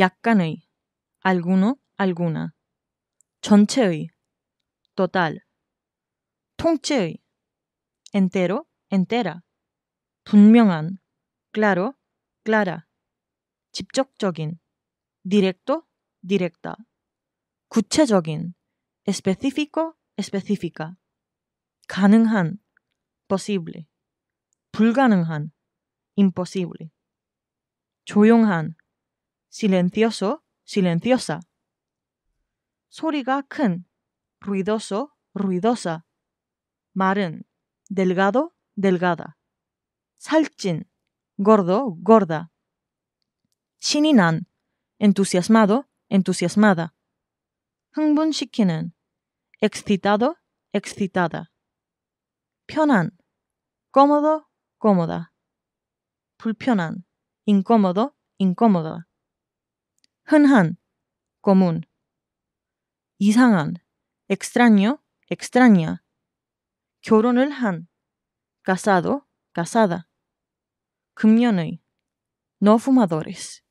약간의 alguno alguna 전체의 total 통째의 entero entera 분명한 claro clara 직접적인 directo directa 구체적인 específico específica 가능한 possible 불가능한 impossible 조용한 silencioso, silenciosa. 큰, ruidoso, ruidosa. Maren. delgado, delgada. Salchin. gordo, gorda. Shininan. entusiasmado, entusiasmada. 흥분시키는, excitado, excitada. 편한, cómodo, cómoda. 불편한, incómodo, incómoda. 흔한, común. 이상한, extraño, extraña. 결혼을 한, casado, casada. no fumadores.